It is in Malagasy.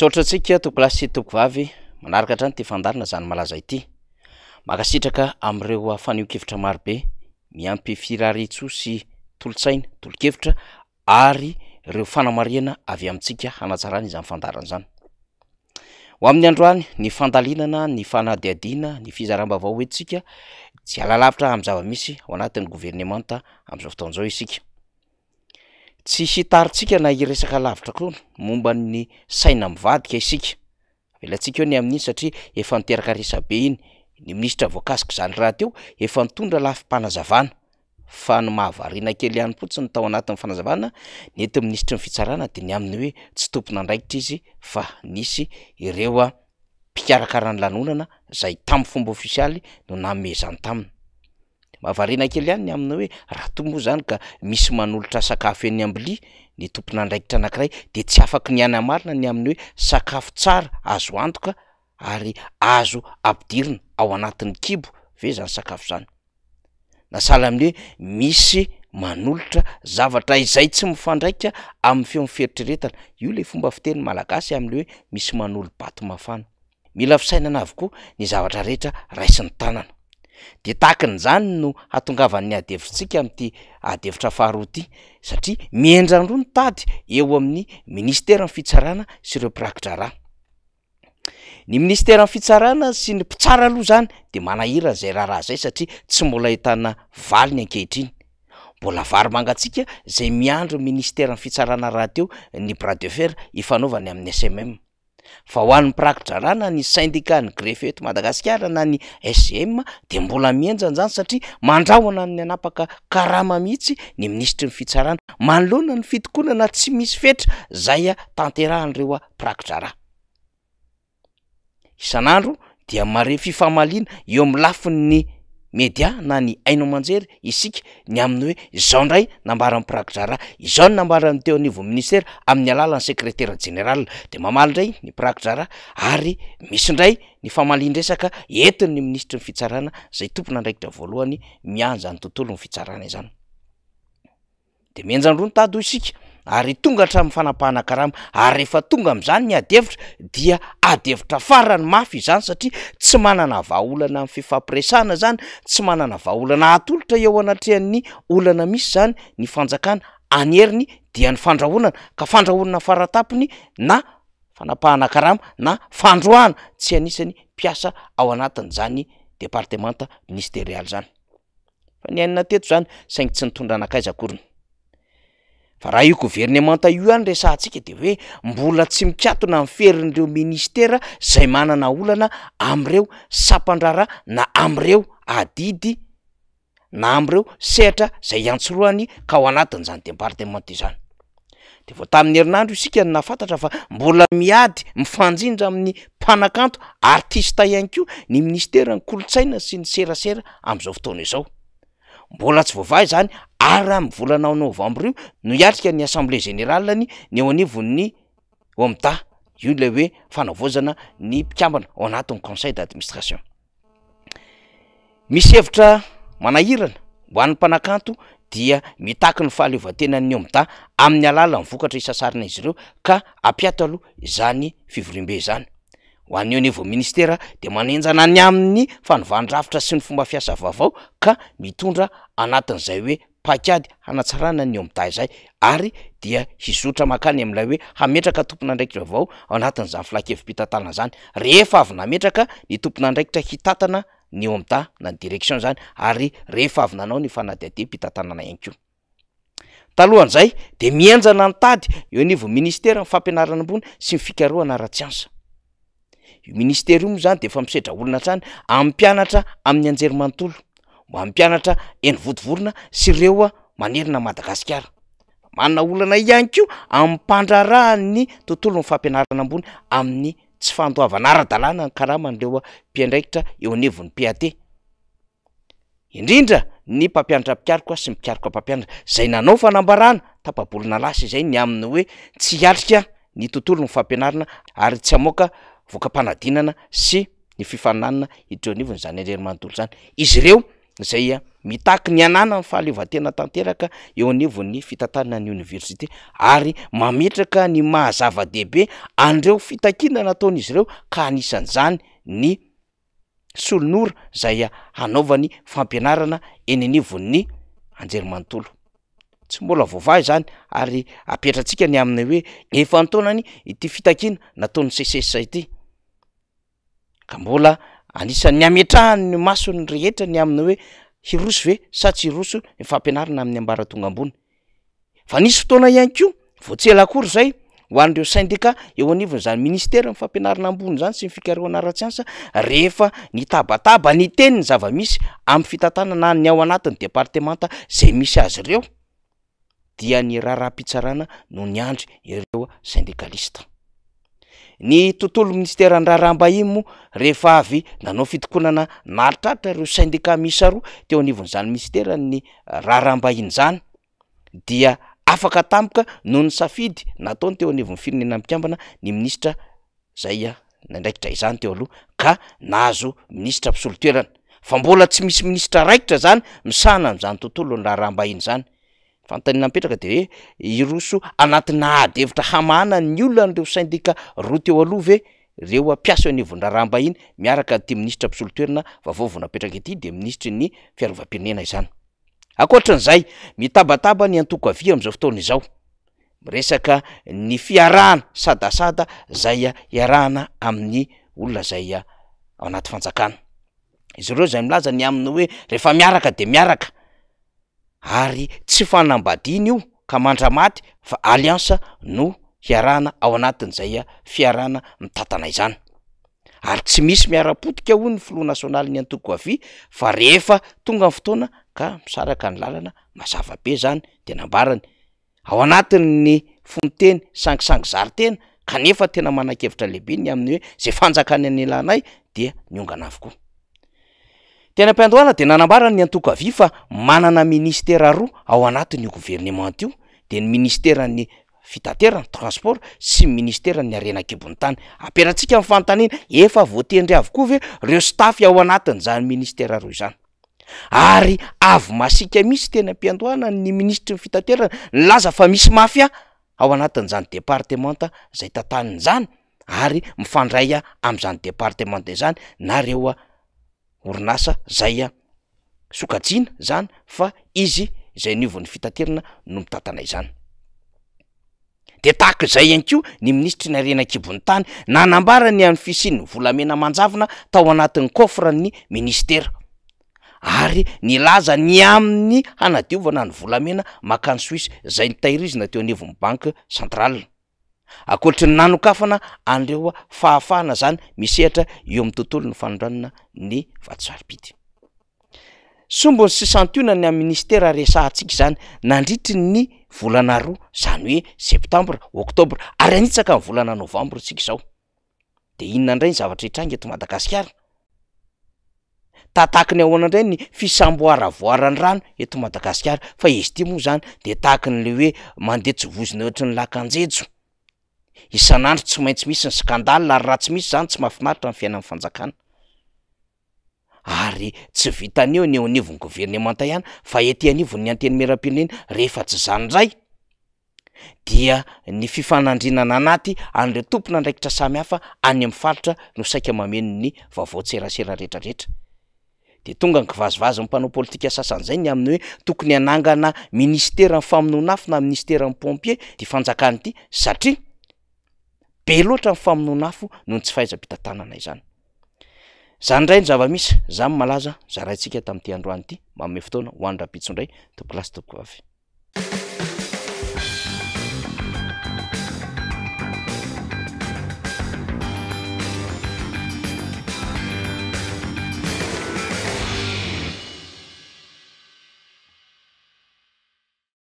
soratra ntsika tola sy tomovavy manaraka hatrany ty fandarina zany malaza ity makasitraka amireofaniokevitra marobe miampifiraritso sy tolotsaina tolo-kevitra ary reo fanamariana avy amntsika hanatsarana izy amfandarana zany ho amn'ny androany ny fandalinana ny fanadiadiana ny fizaram-ba vao oetsika sy alalavitra am'zava-misy ao anatin'ny governemanta am'zao fotaon'zao isika tsy hitarintsika naresaklavitra ko mombany saina mivadika isika n'y iyny ministra voankasika zany raha teo efa nitondra lafimpanazavana fa ny mahavariana kely ianypotsiny tao anatinnfanazavaa netyy minisitrany fitsarna de ny aminyhoe tsy tomponandraikitr izy fa nisy ireoa mpikarakarany lanonana zay tamin'ny fomba offisialy no namezany taminy mahavarena kely anyny aminy hoe raha tombo zany ka misy manolotra sakafo eny ambilia ny tompona andraikitra anakiray de tsy afaky ny anamarina ny amin'ny hoe sakafo tsara azo antoka rzidirinayia zavtra izay tsy mifandraika amin'ny feo niferitreretana io le fomba fiteriny malagasy amin'ny hoe misy manolobataaaiana avkoy zatrarehetraasnyn de tahkin'izany no hatongavan'ny adievitrantsika am'ity ady evitra faharoaty satria miendrandroa ny tady eo amin'ny ministera am' fitsarana sy ireo pirakitra rah ny ministera am' fitsarana sy ny mpitsara aloha zany de manahiran' zay raharaha zay satria tsy mbola hitana vali ny ankehitrainy mbola vary mangatsiaka zay miandro n ministera a'y fitsarana rahateo ny bras de fer ifanaovany amin'ny smm fa ho an'ny pirakidrara na ny syndika ny grefet madagasikara na ny sm de mbola mienjanaizany satria mandrahoana ny anapaka karamamihitsy ny ministra ny fitsarana manolohana ny fitokoanana tsy misy fetra zay a tanterahanyireo a pirakidraraa isan'andro dia mare fifamaliana eo amin'nlafin ny media na ny ainao man-jery isika ny aminy hoe zao indray nambarany pirakidrara izaho ny nambaran teo anyvo ministera amin'ny alalany secretaira general de mamali ndray ny mpirakidrara ary misindray ny famalia ndresaka entin' ny ministra ny fitsarana zay tompona andraikitra voalohany mianja ny tontolo ny fitsarana izany de menjany roa ny tady ho isika ary tonga hatramin'ny fanapahanakarama ary rehefa tonga am'izany ny adevitra dia adevitra farany mafy zany satria tsy manana vaaolana ami'y fifampiresana zany tsy manana vaaolana atolotra eo anatrehan'ny olana misy zany ny fanjakana any eriny dia ny fandrahonana ka fandrahonana faratapony na fanapahanakaram na fandroana tsy anisany piasat'zanyeptentaniseiinatetsaigy tsy ntondranakaizakorny fa raha io governemanta io ihany resantsika de hoe mbola tsy mikatona mferin'reo ministera zay manana olana amireo sampandrara na amireo adidy na amreoehtrzay antsoroank oantn'zanydepatentndevot'heinanro oisika n nafatatra fa mbola miady mifanjindra amin'ny mpanakanto artista ihany ko ny ministerany kolotsaina sy ny serasera am'zao fotaona izao mbola tsy voavahy zany ary raha mivolanao novambra io no iatrika ny assemble generalny ny eoanevony da o la oefanana ny mpikambana oanati'nyconseldadministrationheiahirana hoan'ny mpanakanto diamitak ny fahaleovatenany oda amin'ny alala myvokatra isasarinaizy reob y ainny fanovandrafitra sy ny fomba fiasa vaovao ka mitondra anatin'zay oe paadyanatsarananydazayyd izotra makany am'lay oe hametraka tomponandraikitra avao a anatin'zany filakevipitantanan zany rehefa avyna metraka ny topona andraikitra hitantana nydaaydeefavnanao nyfanadideataam'n fampianaranmbonya zanydefamisetraolonatrany apianatra amin'ny aerymantoo ampianatra eni votivorona sy reo a manerina madagasikara manna olana ihany ko amy pandrarahan ny tontolo ny fampianarana ambony amin'ny tsy fandoavanaradalàna karaha manreoapiandraikitra eoanevny piatednay pmpiantraiai sy iaiktrayoatpaolnalasa zay ny amin'ny oetsy atika ny tontolony mpianyysyyitrnynydeoreo zay a mitahky ny anana ny fahaleovatena tanteraka eo anivon'ny fitantanina any oniversité ary mametraka ny mahazava-dehibe andreo fitakiana nataonaizy ireo ka anisan'zany ny solonora zaya hanaovany fampianarana enianivon'ny anjerimanontolo tsy mbola vovay zany ary apetrantsika ny aminy hoe efa ntaonany ity fitakiana nataony sesessay ity ka mbola anisany'ny ametrahany maso ny rehetra ny amina hoe hiroso ve sa tsy hiroso ny fampianarina amin'ny ambaratonga ambony fa nisy fotoana ihany kio voatselaakory zay ho an'ireo sendika eo anivon'zany ministera amnyfampianarina ambony zany sy ny fikareo anaratsy anysa rehefa ny tabataba ny teny ny zavamisy ami'ny fitantanana ny ao anatin'ny departemanta zay misy azy ireo dia ny raharaham-pitsarana no ny andry ireoa sendikalista ny tontolo ministeran'ny raharahambahi mo rehefa avy nanao fitokonana naritraitra reo sendika mis aroa teo anivonyzany ministera ny uh, raharahambahiny zany dia afaka tamoka noho ny safidy nataony teo anivon'ny firinena mkambana ny ministra zay a uh, nndraikitra izany teo aloha ka naazo ministra mpisolo toerana fa mbola tsy misy ministra raikitra zany misana am'zany tontolo ny raha rahambahiny zany fantanna ampetraka dee iroso anatinaady evitra hamana ny olonany reo saindika roteoalovreopias eonyndraramba iny miarakaty minisitra mpisolo toelina vvonapetraktydertabatabanyantokvia am'izao ftonao e ny fiarahana sadasada zayianaiyolnaayan zyreo zay milaza ny aminy hoe rehefa miaraka de miaraka ary tsy fanambadiana io ka mandramaty fa aliansa no hiarahna ao anatin' zaya fiarahna mitatanay zany ary tsy misy miara-potika ho ny filoa nationali ny antokavya fa rehefa tonga ny fotoana ka misaraka ny lalana mazavabe zany de nambarany ao anatin' ny fonteny sangisangy zary tena kanefa tena manankevitra lehibe ny aminy hoe zay fanjakany anylanay dea nyongana avokoa teny ampiandoana de nanambara ny antokvy fa manana ministera aroa ao anatiny governemant io de ny ministerany fitaterany transport sy yministeryenanyfyaatnnynteroy aika misy tena ampiandoana ny ministrany fitatera aaiy ao anatin'zany departementa zay tantannyzany ary mifandraya amzany departementa zany na reo a orinasa zay a sokatsiana zany fa izy zay niovon'ny fitaterina no mitantanay zany de tahaka zay hany keo ny ministra ny arena-kibon'ny tany nanambara ny amn'ny fisinny volamena manjavina tao anatin'ny kaofra ny ministera ary nylaza ny amin'ny hanadiovana ny volamena makansoisy zay nytahir izy nateo aneovon'ny banke centrale ntrny nanokafana andreoa fahafahana zany miseiny amiministeraantsika zany andnyny oeepabatba aryanitsaka n volana novambra tsik zaodeinrayny zavatra hitranga eto madagasikara tatahakiny aoanandray ny fisamboara voarany rano eto madagasikara faiztizanydetaa'leoeoznaoharny lakanje isan'andro tsy maintsy misy ny skandalna ary raha tsy misy zany tsy mahafinaritra ny fiainamnyfanjanatsy vitan eo ny eo nivony governemantaihana fa etanivonny anteny merampienarefatsy znraydntyareo tompona andraikitra samy hafa any am'fairnoaingankazy nympanaopoasasan'zay ny aminyhoe tokony anangana ministeramy faminon afy na ministeraami pompier dy fanjakany ity satria be loatra n'faminonafo noho ny tsy fahaizam-pitantanana izany zany ray ny zava-misy za ny malaza zaraintsika tamn'ity androany ity manome fotoana hoanyrabitso indray tompoky lasy toboky vavy